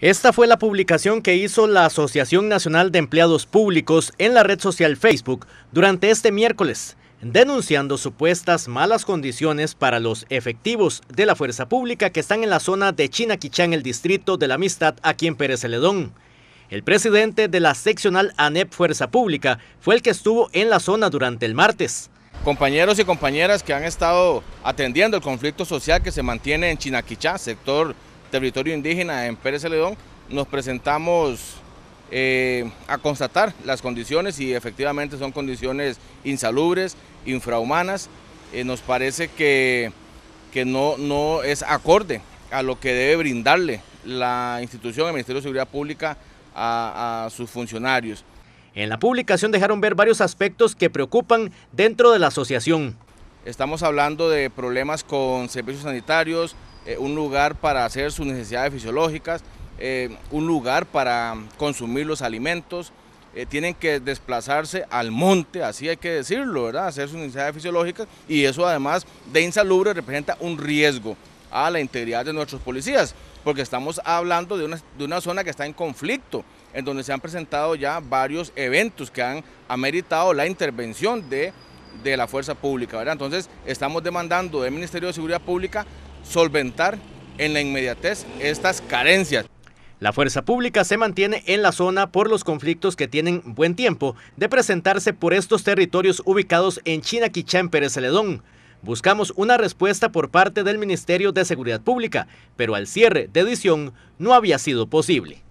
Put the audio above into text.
Esta fue la publicación que hizo la Asociación Nacional de Empleados Públicos en la red social Facebook durante este miércoles, denunciando supuestas malas condiciones para los efectivos de la fuerza pública que están en la zona de en el distrito de la Amistad, aquí en Pérez Celedón. El presidente de la seccional ANEP Fuerza Pública fue el que estuvo en la zona durante el martes. Compañeros y compañeras que han estado atendiendo el conflicto social que se mantiene en Chinaquichá, sector territorio indígena en Pérez Celedón, nos presentamos eh, a constatar las condiciones y efectivamente son condiciones insalubres, infrahumanas. Eh, nos parece que, que no, no es acorde a lo que debe brindarle la institución, el Ministerio de Seguridad Pública, a, a, sus funcionarios. En la publicación dejaron ver varios aspectos que preocupan dentro de la asociación. Estamos hablando de problemas con servicios sanitarios, eh, un lugar para hacer sus necesidades fisiológicas, eh, un lugar para consumir los alimentos, eh, tienen que desplazarse al monte, así hay que decirlo, ¿verdad? Hacer sus necesidades fisiológicas y eso además de insalubre representa un riesgo a la integridad de nuestros policías, porque estamos hablando de una, zona que está en conflicto, en donde se han presentado ya varios eventos que han ameritado la intervención de, de la fuerza pública, ¿verdad? Entonces estamos demandando del Ministerio de Seguridad Pública solventar en la inmediatez estas carencias. La fuerza pública se mantiene en la zona por los conflictos que tienen buen tiempo de presentarse por estos territorios ubicados en China en Pérez Celedón. Buscamos una respuesta por parte del Ministerio de Seguridad Pública, pero al cierre de edición no había sido posible.